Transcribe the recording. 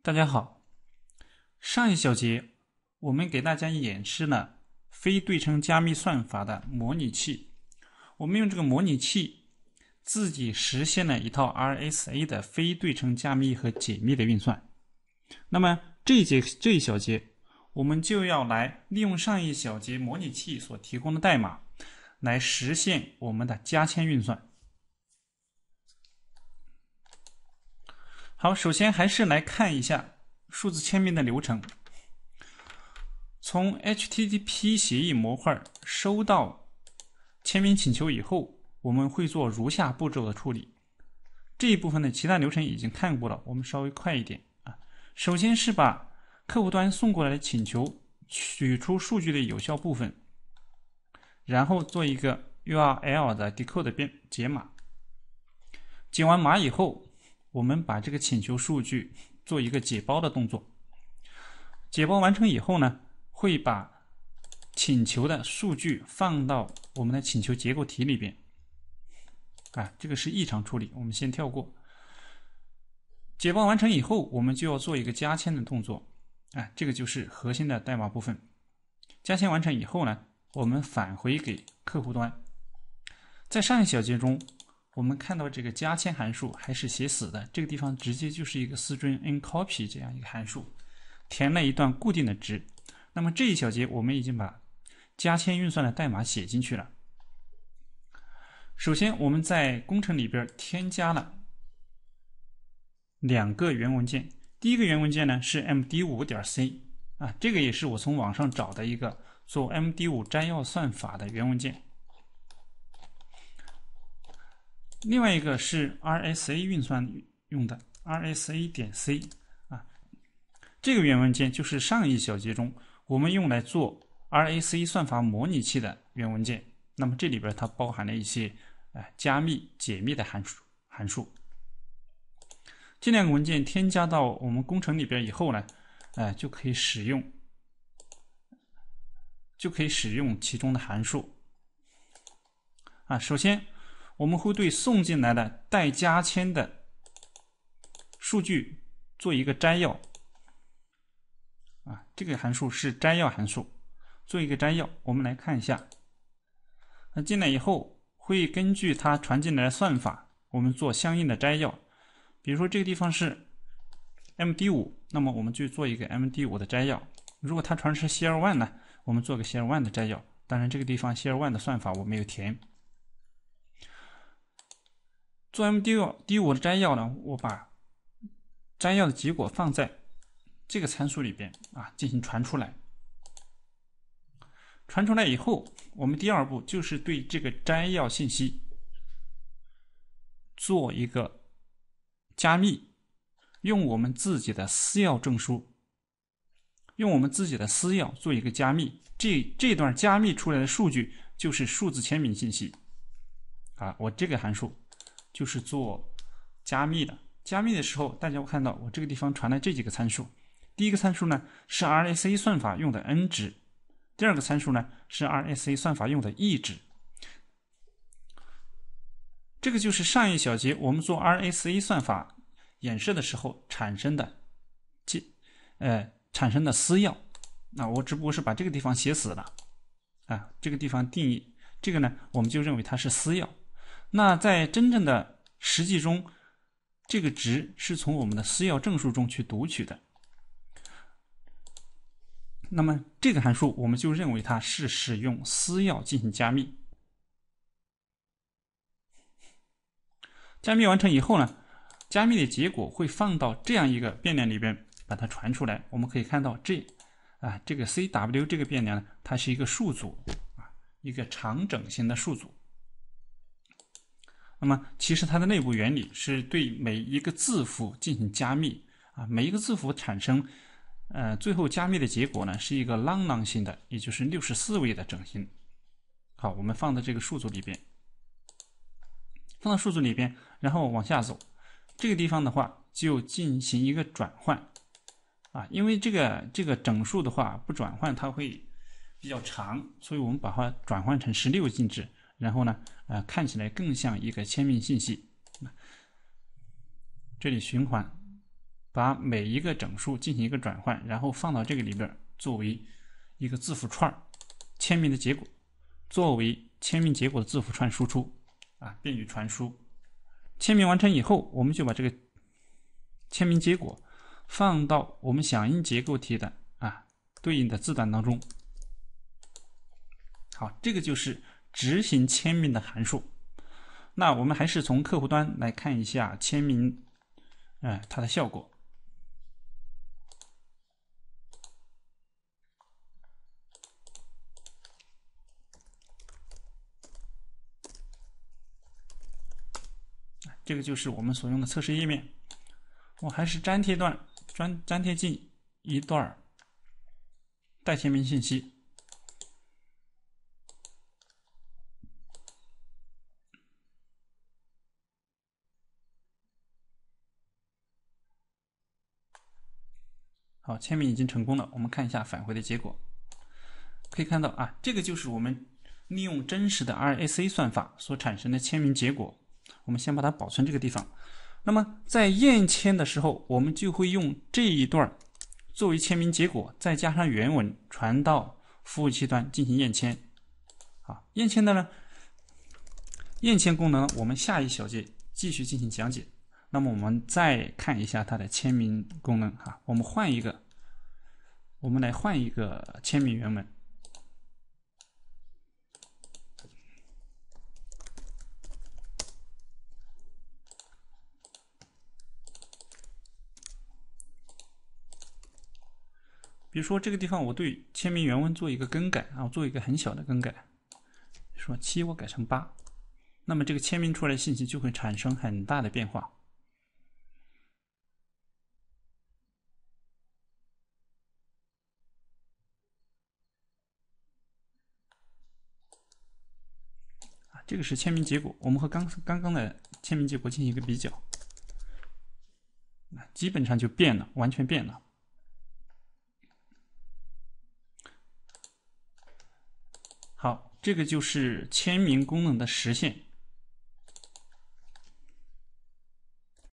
大家好，上一小节我们给大家演示了非对称加密算法的模拟器，我们用这个模拟器自己实现了一套 RSA 的非对称加密和解密的运算。那么这一节这一小节，我们就要来利用上一小节模拟器所提供的代码，来实现我们的加签运算。好，首先还是来看一下数字签名的流程。从 HTTP 协议模块收到签名请求以后，我们会做如下步骤的处理。这一部分的其他流程已经看过了，我们稍微快一点啊。首先是把客户端送过来的请求取出数据的有效部分，然后做一个 URL 的 decode 编解码。解完码以后。我们把这个请求数据做一个解包的动作，解包完成以后呢，会把请求的数据放到我们的请求结构体里边。啊，这个是异常处理，我们先跳过。解包完成以后，我们就要做一个加签的动作。啊，这个就是核心的代码部分。加签完成以后呢，我们返回给客户端。在上一小节中。我们看到这个加签函数还是写死的，这个地方直接就是一个四 i n copy 这样一个函数，填了一段固定的值。那么这一小节我们已经把加签运算的代码写进去了。首先我们在工程里边添加了两个源文件，第一个源文件呢是 md5 点 c，啊，这个也是我从网上找的一个做 md5 摘要算法的源文件。另外一个是 RSA 运算用的 RSA 点 C 啊，这个源文件就是上一小节中我们用来做 RSA 算法模拟器的源文件。那么这里边它包含了一些呃加密解密的函数函数。这两个文件添加到我们工程里边以后呢，哎就可以使用就可以使用其中的函数啊。首先。我们会对送进来的待加签的数据做一个摘要啊，这个函数是摘要函数，做一个摘要。我们来看一下，那进来以后会根据它传进来的算法，我们做相应的摘要。比如说这个地方是 MD5，那么我们就做一个 MD5 的摘要。如果它传的是 SHA-1 呢，我们做个 SHA-1 的摘要。当然，这个地方 SHA-1 的算法我没有填。做 M D 二 D 五的摘要呢？我把摘要的结果放在这个参数里边啊，进行传出来。传出来以后，我们第二步就是对这个摘要信息做一个加密，用我们自己的私钥证书，用我们自己的私钥做一个加密。这这段加密出来的数据就是数字签名信息啊。我这个函数。就是做加密的，加密的时候，大家会看到我这个地方传来这几个参数。第一个参数呢是 R S A 算法用的 n 值，第二个参数呢是 R S A 算法用的 e 值。这个就是上一小节我们做 R S A 算法演示的时候产生的，这呃产生的私钥。那我只不过是把这个地方写死了，啊，这个地方定义，这个呢我们就认为它是私钥。那在真正的实际中，这个值是从我们的私钥证书中去读取的。那么这个函数，我们就认为它是使用私钥进行加密。加密完成以后呢，加密的结果会放到这样一个变量里边，把它传出来。我们可以看到这啊，这个 cw 这个变量呢，它是一个数组啊，一个长整型的数组。那么，其实它的内部原理是对每一个字符进行加密啊，每一个字符产生，呃，最后加密的结果呢是一个浪浪型的，也就是六十四位的整形。好，我们放到这个数组里边，放到数组里边，然后往下走，这个地方的话就进行一个转换啊，因为这个这个整数的话不转换它会比较长，所以我们把它转换成十六进制，然后呢。啊，看起来更像一个签名信息。这里循环，把每一个整数进行一个转换，然后放到这个里边儿，作为一个字符串签名的结果，作为签名结果的字符串输出啊，便于传输。签名完成以后，我们就把这个签名结果放到我们响应结构体的啊对应的字段当中。好，这个就是。执行签名的函数，那我们还是从客户端来看一下签名，呃，它的效果。这个就是我们所用的测试页面，我还是粘贴段粘粘贴进一段儿待签名信息。好，签名已经成功了。我们看一下返回的结果，可以看到啊，这个就是我们利用真实的 RSA 算法所产生的签名结果。我们先把它保存这个地方。那么在验签的时候，我们就会用这一段作为签名结果，再加上原文传到服务器端进行验签。好，验签的呢，验签功能我们下一小节继续进行讲解。那么我们再看一下它的签名功能哈。我们换一个，我们来换一个签名原文。比如说这个地方，我对签名原文做一个更改啊，做一个很小的更改，说七我改成八，那么这个签名出来信息就会产生很大的变化。这个是签名结果，我们和刚刚刚的签名结果进行一个比较，那基本上就变了，完全变了。好，这个就是签名功能的实现。